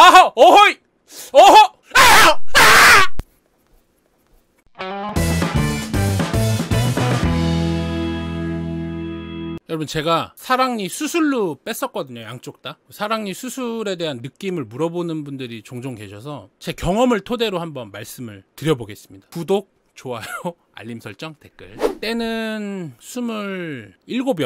아하! 어허이! 어허! 여러분 제가 사랑니 수술로 뺐었거든요 양쪽 다 사랑니 수술에 대한 느낌을 물어보는 분들이 종종 계셔서 제 경험을 토대로 한번 말씀을 드려보겠습니다 구독, 좋아요 알림 설정, 댓글. 때는 27,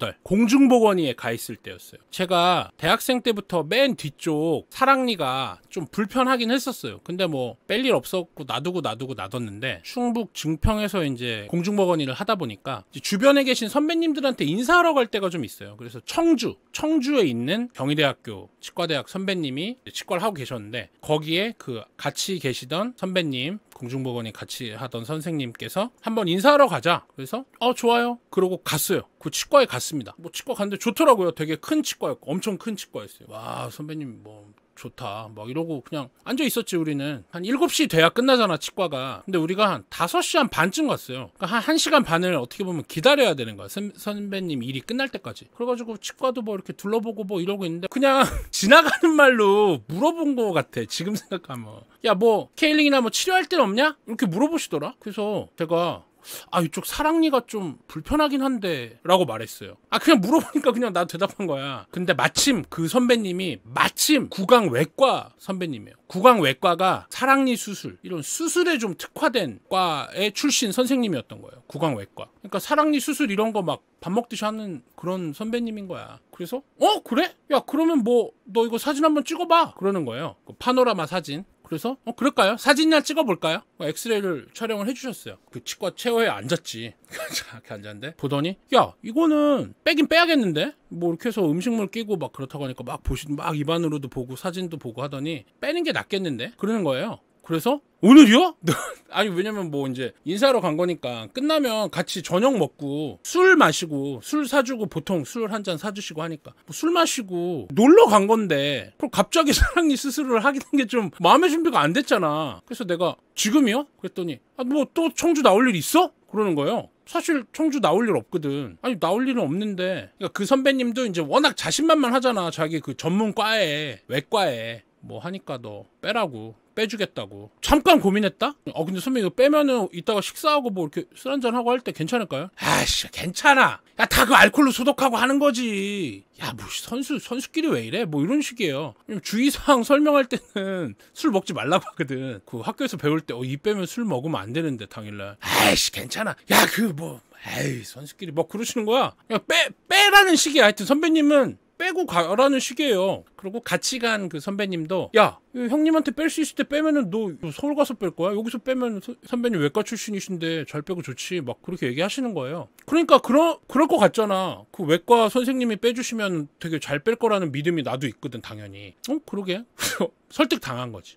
8 공중보건위에 가 있을 때였어요. 제가 대학생 때부터 맨 뒤쪽 사랑니가 좀 불편하긴 했었어요. 근데 뭐 뺄 일 없었고 놔두고 놔두고 놔뒀는데 충북 증평에서 이제 공중보건위를 하다 보니까 주변에 계신 선배님들한테 인사하러 갈 때가 좀 있어요. 그래서 청주, 청주에 있는 경희대학교 치과대학 선배님이 치과를 하고 계셨는데 거기에 그 같이 계시던 선배님 공중보건이 같이 하던 선생님께서 한 한번 인사하러 가자. 그래서 어 좋아요. 그러고 갔어요. 그 치과에 갔습니다. 뭐 치과 갔는데 좋더라고요. 되게 큰 치과였고 엄청 큰 치과였어요. 와 선배님 뭐 좋다 막 이러고 그냥 앉아 있었지 우리는 한 7시 돼야 끝나잖아 치과가 근데 우리가 한 5시 한 반쯤 갔어요 그러니까 한 1시간 반을 어떻게 보면 기다려야 되는 거야 선, 선배님 일이 끝날 때까지 그래가지고 치과도 뭐 이렇게 둘러보고 뭐 이러고 있는데 그냥 지나가는 말로 물어본 거 같아 지금 생각하면 야 뭐 케일링이나 뭐 치료할 데는 없냐? 이렇게 물어보시더라 그래서 제가 아 이쪽 사랑니가 좀 불편하긴 한데 라고 말했어요 아 그냥 물어보니까 그냥 나 대답한 거야 근데 마침 그 선배님이 마침 구강 외과 선배님이에요 구강 외과가 사랑니 수술 이런 수술에 좀 특화된 과의 출신 선생님이었던 거예요 구강 외과 그러니까 사랑니 수술 이런 거 막 밥 먹듯이 하는 그런 선배님인 거야 그래서 어 그래 야 그러면 뭐 너 이거 사진 한번 찍어봐 그러는 거예요 그 파노라마 사진 그래서 어 그럴까요? 사진이나 찍어볼까요? 어, 엑스레이를 촬영을 해주셨어요. 그 치과 체어에 앉았지. 이렇게 그 앉았는데 보더니 야 이거는 빼긴 빼야겠는데 뭐 이렇게 해서 음식물 끼고 막 그렇다고 하니까 막 보시 막 입안으로도 보고 사진도 보고 하더니 빼는 게 낫겠는데 그러는 거예요. 그래서 오늘이요? 아니 왜냐면 뭐 이제 인사하러 간 거니까 끝나면 같이 저녁 먹고 술 마시고 술 사주고 보통 술 한 잔 사주시고 하니까 뭐 술 마시고 놀러 간 건데 그럼 갑자기 사랑니 스스로를 하게 된 게 좀 마음의 준비가 안 됐잖아 그래서 내가 지금이요? 그랬더니 아 뭐 또 청주 나올 일 있어? 그러는 거예요 사실 청주 나올 일 없거든. 아니 나올 일은 없는데 그러니까 그 선배님도 이제 워낙 자신만만 하잖아. 자기 그 전문과에 외과에 뭐 하니까 너 빼라고 빼주겠다고 잠깐 고민했다? 어 근데 선배 이거 빼면은 이따가 식사하고 뭐 이렇게 술 한잔하고 할 때 괜찮을까요? 아씨 괜찮아 야 다 그 알콜로 소독하고 하는 거지 야뭐 선수 선수끼리 왜 이래 뭐 이런 식이에요 주의사항 설명할 때는 술 먹지 말라고 하거든 그 학교에서 배울 때 어 이 빼면 술 먹으면 안 되는데 당일날 아이씨 괜찮아 야 그 뭐 에이 선수끼리 뭐 그러시는 거야 야빼 빼라는 식이야 하여튼 선배님은 빼고 가라는 식이에요. 그리고 같이 간 그 선배님도 야 형님한테 뺄 수 있을 때 빼면은 너 서울 가서 뺄 거야? 여기서 빼면 서, 선배님 외과 출신이신데 잘 빼고 좋지 막 그렇게 얘기하시는 거예요. 그러니까 그러, 그럴 것 같잖아. 그 외과 선생님이 빼주시면 되게 잘 뺄 거라는 믿음이 나도 있거든 당연히. 어 그러게 설득 당한 거지.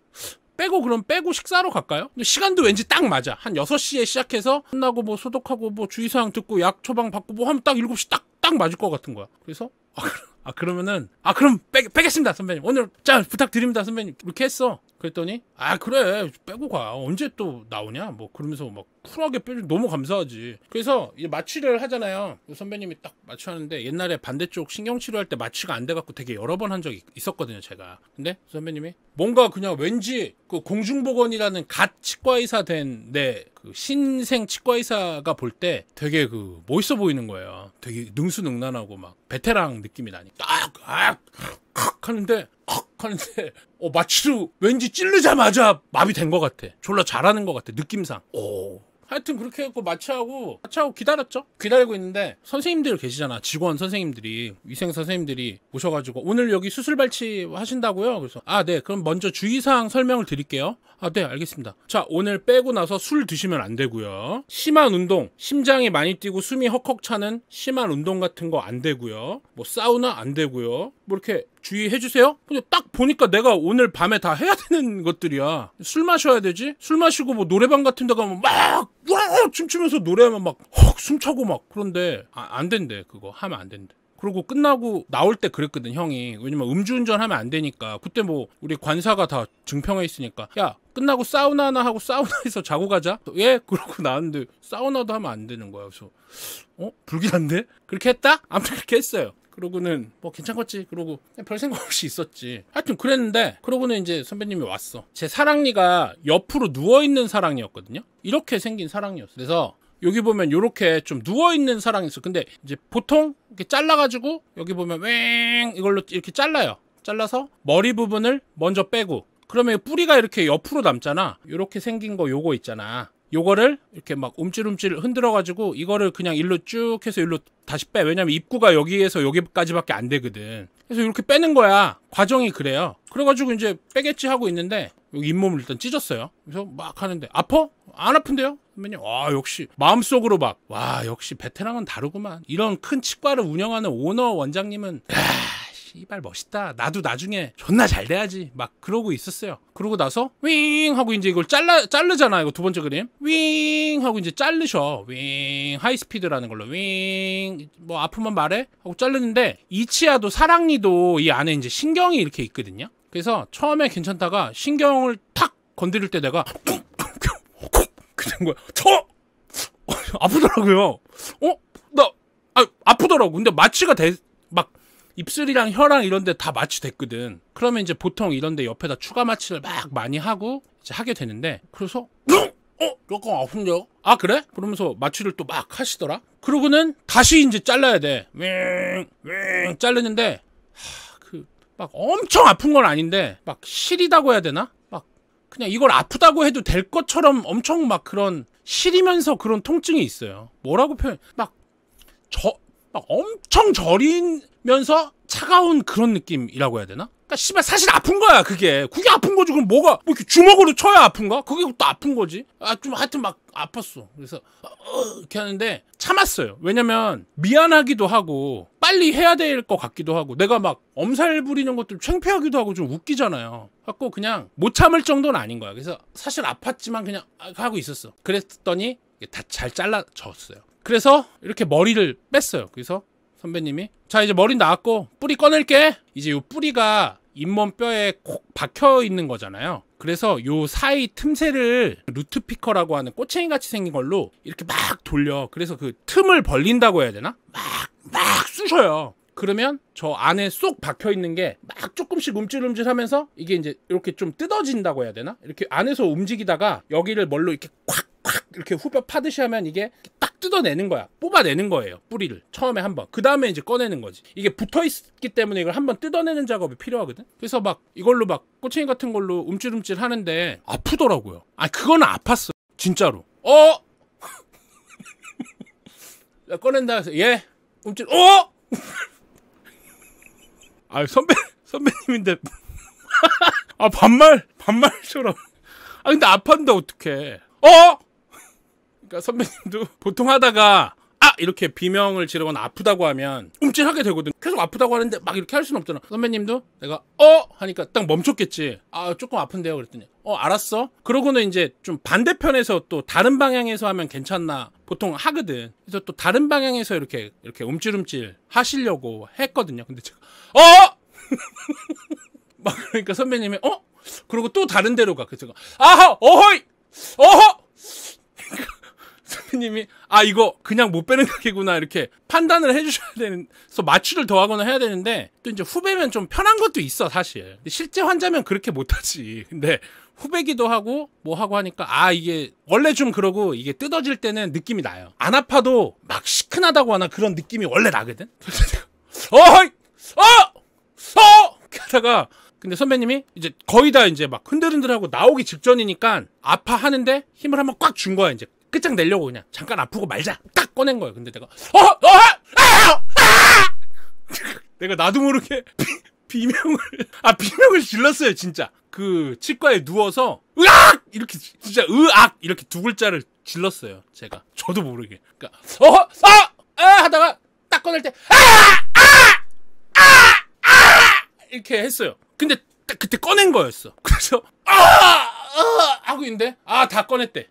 빼고 그럼 빼고 식사로 갈까요? 근데 시간도 왠지 딱 맞아. 한 6시에 시작해서 끝나고 뭐 소독하고 뭐 주의사항 듣고 약 처방 받고 뭐 하면 딱 7시 딱딱 맞을 것 같은 거야. 그래서 아, 아, 그러면은 아 그럼 빼, 빼겠습니다 선배님 오늘 자 부탁드립니다 선배님 이렇게 했어. 그랬더니 아 그래 빼고 가 언제 또 나오냐 뭐 그러면서 막 쿨하게 빼주 너무 감사하지 그래서 이제 마취를 하잖아요 그 선배님이 딱 마취하는데 옛날에 반대쪽 신경치료할 때 마취가 안 돼갖고 되게 여러 번 한 적이 있었거든요 제가 근데 그 선배님이 뭔가 그냥 왠지 그 공중보건이라는 갓 치과의사 된내그 신생 치과의사가 볼 때 되게 그 멋있어 보이는 거예요 되게 능수능란하고 막 베테랑 느낌이 나니까 딱 아. 칵 하는데 헉 하는데 어 마취로 왠지 찌르자마자 마비된 것 같아 졸라 잘하는 것 같아 느낌상 오 하여튼 그렇게 해갖고 마취하고 마취하고 기다렸죠 기다리고 있는데 선생님들 계시잖아 직원 선생님들이 위생 선생님들이 오셔가지고 오늘 여기 수술 발치 하신다고요 그래서 아 네 그럼 먼저 주의사항 설명을 드릴게요 아 네 알겠습니다 자 오늘 빼고 나서 술 드시면 안 되고요 심한 운동 심장이 많이 뛰고 숨이 헉헉 차는 심한 운동 같은 거 안 되고요 뭐 사우나 안 되고요 뭐 이렇게 주의해 주세요. 근데 딱 보니까 내가 오늘 밤에 다 해야 되는 것들이야. 술 마셔야 되지. 술 마시고 뭐 노래방 같은 데 가면 막 와! 춤추면서 노래하면 막 헉, 숨차고 막 그런데 아, 안 된대 그거 하면 안 된대. 그리고 끝나고 나올 때 그랬거든 형이 왜냐면 음주운전 하면 안 되니까 그때 뭐 우리 관사가 다 증평에 있으니까 야 끝나고 사우나 하나 하고 사우나에서 자고 가자 예 그러고 나왔는데 사우나도 하면 안 되는 거야 그래서 어 불길한데 그렇게 했다 아무튼 그렇게 했어요 그러고는 뭐 괜찮겠지 그러고 별 생각 없이 있었지 하여튼 그랬는데 그러고는 이제 선배님이 왔어 제 사랑니가 옆으로 누워있는 사랑니였거든요 이렇게 생긴 사랑니였어 그래서 여기 보면 이렇게 좀 누워있는 사랑이 있어 근데 이제 보통 이렇게 잘라가지고 여기 보면 웽 이걸로 이렇게 잘라요 잘라서 머리 부분을 먼저 빼고 그러면 뿌리가 이렇게 옆으로 남잖아 이렇게 생긴 거 요거 있잖아 요거를 이렇게 막 움찔움찔 흔들어 가지고 이거를 그냥 일로 쭉 해서 일로 다시 빼 왜냐면 입구가 여기에서 여기까지밖에 안 되거든 그래서 이렇게 빼는 거야 과정이 그래요 그래가지고 이제 빼겠지 하고 있는데 여기 잇몸을 일단 찢었어요 그래서 막 하는데 아퍼 안 아픈데요? 그러면 와 역시 마음속으로 막 와 역시 베테랑은 다르구만 이런 큰 치과를 운영하는 오너 원장님은 씨발 멋있다. 나도 나중에 존나 잘 돼야지. 막 그러고 있었어요. 그러고 나서 윙 하고 이제 이걸 잘라 자르잖아. 이거 두 번째 그림. 윙 하고 이제 자르셔. 윙 하이스피드라는 걸로 윙 뭐 아프면 말해 하고 자르는데 이치아도 사랑니도 이 안에 이제 신경이 이렇게 있거든요. 그래서 처음에 괜찮다가 신경을 탁 건드릴 때 내가 그런 거야. 저 아프더라고요. 어? 나 아, 프더라고 근데 마취가 돼, 막 입술이랑 혀랑 이런 데 다 마취됐거든. 그러면 이제 보통 이런 데 옆에다 추가 마취를 막 많이 하고 이제 하게 되는데 그래서 어? 약간 아픈데요? 아 그래? 그러면서 마취를 또 막 하시더라. 그러고는 다시 이제 잘라야 돼. 윙윙 자르는데 그막 엄청 아픈 건 아닌데 막 시리다고 해야 되나? 막 그냥 이걸 아프다고 해도 될 것처럼 엄청 막 그런 시리면서 그런 통증이 있어요. 뭐라고 표현? 막 저 막 엄청 저린 면서 차가운 그런 느낌이라고 해야 되나? 그니까 씨발 사실 아픈 거야 그게 그게 아픈 거지 그럼 뭐가 뭐 이렇게 주먹으로 쳐야 아픈가? 그게 또 아픈 거지 아 좀 하여튼 막 아팠어 그래서 어, 어, 이렇게 하는데 참았어요 왜냐면 미안하기도 하고 빨리 해야 될 것 같기도 하고 내가 막 엄살 부리는 것도 창피하기도 하고 좀 웃기잖아요 갖고 그냥 못 참을 정도는 아닌 거야 그래서 사실 아팠지만 그냥 하고 있었어 그랬더니 다 잘 잘라졌어요 그래서 이렇게 머리를 뺐어요 그래서 선배님이 자 이제 머리 나왔고 뿌리 꺼낼게 이제 요 뿌리가 잇몸뼈에 콕 박혀 있는 거잖아요 그래서 요 사이 틈새를 루트 피커라고 하는 꼬챙이 같이 생긴 걸로 이렇게 막 돌려 그래서 그 틈을 벌린다고 해야 되나 막막 막 쑤셔요 그러면 저 안에 쏙 박혀 있는 게 막 조금씩 움찔움찔 하면서 이게 이제 이렇게 좀 뜯어진다고 해야 되나 이렇게 안에서 움직이다가 여기를 뭘로 이렇게 콱콱 이렇게 후벼 파듯이 하면 이게 딱 뜯어내는 거야. 뽑아내는 거예요. 뿌리를. 처음에 한 번. 그 다음에 이제 꺼내는 거지. 이게 붙어있기 때문에 이걸 한 번 뜯어내는 작업이 필요하거든? 그래서 막 이걸로 막 꼬챙이 같은 걸로 움찔움찔 하는데 아프더라고요. 아, 그건 아팠어. 진짜로. 어? 꺼낸다 해서 예? 움찔, 어? 아, 선배, 선배님인데. 아, 반말, 반말처럼. 아, 근데 아팠는데 어떡해. 어? 그러니까 선배님도 보통 하다가 아! 이렇게 비명을 지르거나 아프다고 하면 움찔하게 되거든 계속 아프다고 하는데 막 이렇게 할 수는 없잖아 선배님도 내가 어! 하니까 딱 멈췄겠지 아 조금 아픈데요 그랬더니 어 알았어 그러고는 이제 좀 반대편에서 또 다른 방향에서 하면 괜찮나 보통 하거든 그래서 또 다른 방향에서 이렇게 이렇게 움찔움찔 하시려고 했거든요 근데 제가 어! 막 그러니까 선배님이 어? 그리고또 다른 데로 가 그래서 제가 아하 어허이 어허 선배님이 아 이거 그냥 못 빼는 가게구나 이렇게 판단을 해주셔야 되는 그래서 마취를 더하거나 해야 되는데 또 이제 후배면 좀 편한 것도 있어 사실 근데 실제 환자면 그렇게 못하지 근데 후배기도 하고 뭐 하고 하니까 아 이게 원래 좀 그러고 이게 뜯어질 때는 느낌이 나요 안 아파도 막 시큰하다고 하나 그런 느낌이 원래 나거든 어이 어어 하다가 어! 근데 선배님이 이제 거의 다 이제 막 흔들흔들하고 나오기 직전이니까 아파하는데 힘을 한번 꽉 준 거야 이제 끝장내려고 그냥 잠깐 아프고 말자 딱 꺼낸 거예요 근데 내가 어! 어! 아! 아! 아! 내가 나도 모르게 비, 명을아 비명을 질렀어요 진짜 그 치과에 누워서 으악 이렇게 진짜 으악 이렇게 두 글자를 질렀어요 제가 저도 모르게 그러니까 어! 어! 아! 하다가 딱 꺼낼 때 아! 아! 아! 아! 이렇게 했어요 근데 딱 그때 꺼낸 거였어 그래서 아! 아! 하고 있는데 아 다 꺼냈대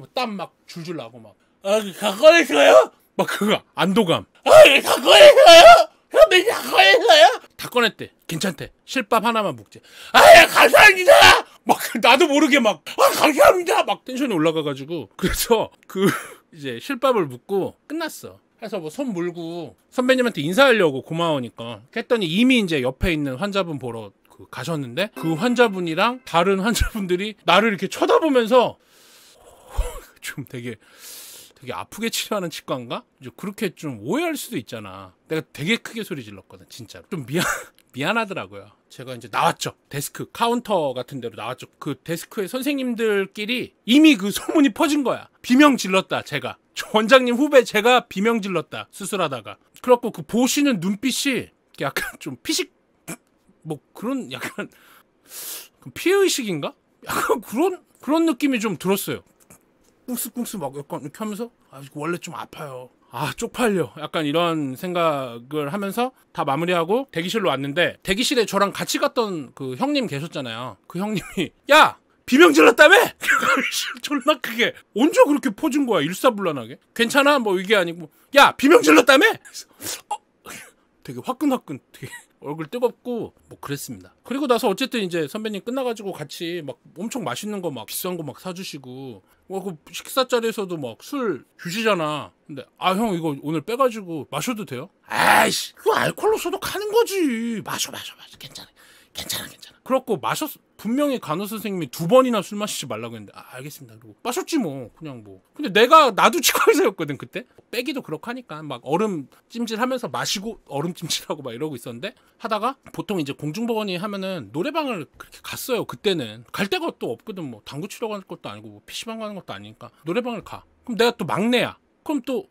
뭐땀막 줄줄 나고 막 아, 사건했어요? 그 막 그거 안도감. 아, 사건했어요? 선님 사건했어요? 다 꺼냈대. 괜찮대. 실밥 하나만 먹지. 아, 감사합니다. 막 나도 모르게 막 아, 감사합니다. 막 텐션이 올라가가지고 그래서 그 이제 실밥을 묻고 끝났어. 해서 뭐 손 물고 선배님한테 인사하려고 고마우니까 했더니 이미 이제 옆에 있는 환자분 보러 그 가셨는데 그 환자분이랑 다른 환자분들이 나를 이렇게 쳐다보면서 좀 되게 되게 아프게 치료하는 치과인가? 그렇게 좀 오해할 수도 있잖아. 내가 되게 크게 소리 질렀거든, 진짜로. 좀 미안 미안하더라고요. 제가 이제 나왔죠. 데스크 카운터 같은 데로 나왔죠. 그데스크에 선생님들끼리 이미 그 소문이 퍼진 거야. 비명 질렀다, 제가. 원장님 후배 제가 비명 질렀다. 수술하다가. 그렇고 그 보시는 눈빛이 약간 좀 피식 뭐 그런 약간 그 피해의식인가? 약간 그런 그런 느낌이 좀 들었어요. 꿍스꿍스 막 약간 이렇게 하면서 아 원래 좀 아파요. 아 쪽팔려 약간 이런 생각을 하면서 다 마무리하고 대기실로 왔는데 대기실에 저랑 같이 갔던 그 형님 계셨잖아요 그 형님이 야 비명 질렀다며? 졸라 크게 언제 그렇게 퍼진 거야 일사불란하게 괜찮아 뭐 이게 아니고 야 비명 질렀다며? 어? 되게 화끈화끈 되게 얼굴 뜨겁고 뭐 그랬습니다. 그리고 나서 어쨌든 이제 선배님 끝나가지고 같이 막 엄청 맛있는 거 막 비싼 거 막 사주시고 와 그 식사 자리에서도 막 술 주시잖아. 근데 아 형 이거 오늘 빼가지고 마셔도 돼요? 아이씨 그거 알콜로 써도 가는 거지. 마셔 마셔 마셔 괜찮아 괜찮아 괜찮아. 그렇고 마셨 분명히 간호 선생님이 두 번이나 술 마시지 말라고 했는데 아, 알겠습니다. 그리고 마셨지 뭐 그냥 뭐. 근데 내가 나도 치과 의사였거든 그때. 빼기도 그렇고 하니까 막 얼음 찜질하면서 마시고 얼음 찜질하고 막 이러고 있었는데 하다가 보통 이제 공중보건이 하면은 노래방을 그렇게 갔어요 그때는 갈 데가 또 없거든 뭐 당구 치러 가는 것도 아니고 뭐 PC방 가는 것도 아니니까 노래방을 가. 그럼 내가 또 막내야. 그럼 또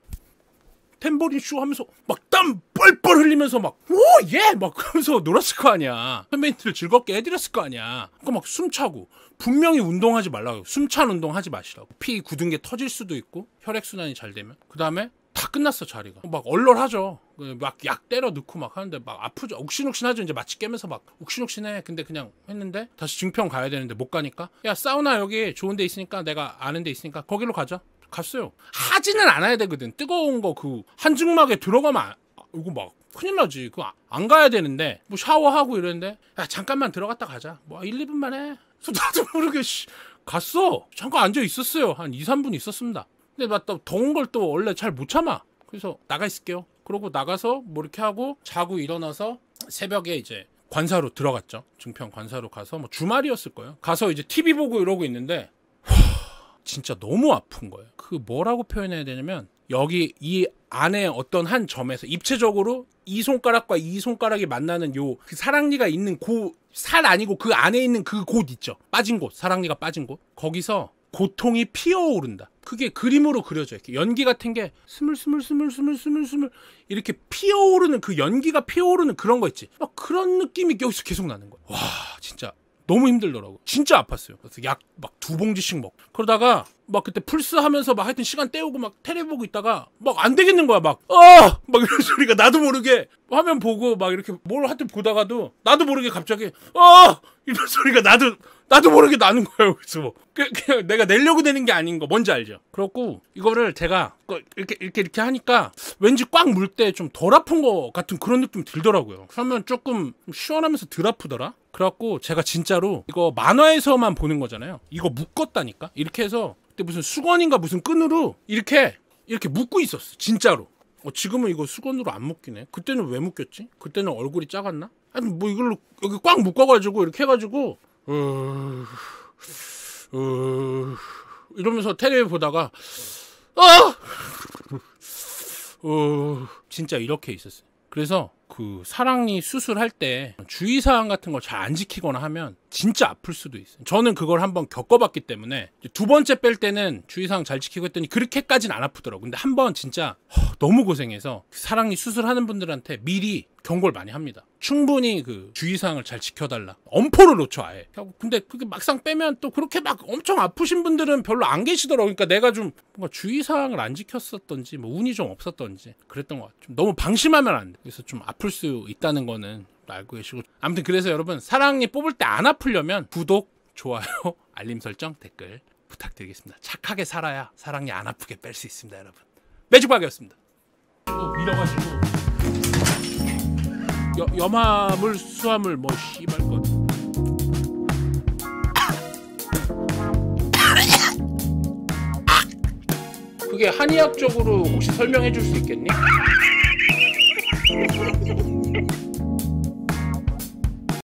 탬버린 쇼 하면서 막 땀 뻘뻘 흘리면서 막 오 예막 하면서 예! 놀았을 거 아니야 팬베이트를 즐겁게 해드렸을 거 아니야 그러니까 막 숨차고 분명히 운동하지 말라고 숨찬 운동 하지 마시라고 피 굳은 게 터질 수도 있고 혈액순환이 잘 되면 그 다음에 다 끝났어 자리가 막 얼얼하죠 그 막약 때려 넣고 막 하는데 막 아프죠 욱신욱신하죠 이제 마취 깨면서 막 욱신욱신해 근데 그냥 했는데 다시 증평 가야 되는데 못 가니까 야 사우나 여기 좋은 데 있으니까 내가 아는 데 있으니까 거기로 가자 갔어요. 하지는 않아야 되거든. 뜨거운 거 그 한증막에 들어가면 아, 이거 막 큰일 나지. 그거 아, 안 가야 되는데 뭐 샤워하고 이랬는데 야 잠깐만 들어갔다 가자. 뭐 1, 2분만 해. 나도 모르게 씨, 갔어. 잠깐 앉아 있었어요. 한 2, 3분 있었습니다. 근데 나또 더운 걸 또 원래 잘 못 참아. 그래서 나가 있을게요. 그러고 나가서 뭐 이렇게 하고 자고 일어나서 새벽에 이제 관사로 들어갔죠. 중평 관사로 가서 뭐 주말이었을 거예요. 가서 이제 TV 보고 이러고 있는데 진짜 너무 아픈 거예요. 그 뭐라고 표현해야 되냐면 여기 이 안에 어떤 한 점에서 입체적으로 이 손가락과 이 손가락이 만나는 요 그 사랑니가 있는 고 살 아니고 그 안에 있는 그 곳 있죠. 빠진 곳, 사랑니가 빠진 곳. 거기서 고통이 피어오른다. 그게 그림으로 그려져 이게 연기 같은 게 스물스물스물스물스물스물 이렇게 피어오르는 그 연기가 피어오르는 그런 거 있지. 막 그런 느낌이 여기서 계속 나는 거야. 와 진짜 너무 힘들더라고. 진짜 아팠어요. 그래서 약 막 두 봉지씩 먹. 그러다가 막 그때 풀스 하면서 막 하여튼 시간 때우고 막 테레비 보고 있다가 막 안 되겠는 거야 막 아! 막 이런 소리가 나도 모르게 화면 보고 막 이렇게 뭘 하여튼 보다가도 나도 모르게 갑자기 아! 이런 소리가 나도 나도 모르게 나는 거예요. 그래서 뭐. 그, 그, 내가 내려고 되는 게 아닌 거 뭔지 알죠? 그렇고 이거를 제가 그 이렇게 이렇게 이렇게 하니까 왠지 꽉 물 때 좀 덜 아픈 거 같은 그런 느낌 들더라고요. 그러면 조금 시원하면서 덜 아프더라. 그래갖고 제가 진짜로 이거 만화에서만 보는 거잖아요. 이거 묶었다니까. 이렇게 해서 그때 무슨 수건인가 무슨 끈으로 이렇게 이렇게 묶고 있었어. 진짜로. 어, 지금은 이거 수건으로 안 묶이네. 그때는 왜 묶였지? 그때는 얼굴이 작았나? 아니 뭐 이걸로 여기 꽉 묶어가지고 이렇게 해가지고 으, 어, 으, 어, 이러면서 테레비 보다가 아! 어, 진짜 이렇게 있었어요. 그래서 그 사랑니 수술할 때 주의사항 같은 걸 잘 안 지키거나 하면 진짜 아플 수도 있어요. 저는 그걸 한번 겪어봤기 때문에 두 번째 뺄 때는 주의사항 잘 지키고 했더니 그렇게까지는 안 아프더라고요. 근데 한번 진짜 너무 고생해서 사랑니 수술하는 분들한테 미리 경고를 많이 합니다. 충분히 그 주의사항을 잘 지켜달라. 엄포를 놓쳐 아예. 근데 그게 막상 빼면 또 그렇게 막 엄청 아프신 분들은 별로 안 계시더라고. 그러니까 내가 좀 뭔가 주의사항을 안 지켰었던지 뭐 운이 좀 없었던지 그랬던 것 같아요. 너무 방심하면 안 돼. 그래서 좀 아플 수 있다는 거는 알고 계시고. 아무튼 그래서 여러분 사랑니 뽑을 때 안 아프려면 구독, 좋아요, 알림 설정, 댓글 부탁드리겠습니다. 착하게 살아야 사랑니 안 아프게 뺄 수 있습니다, 여러분. 매직박이었습니다 밀어가지고 여, 염화물 수화물 뭐 씨발 것 그게 한의학적으로 혹시 설명해 줄 수 있겠니?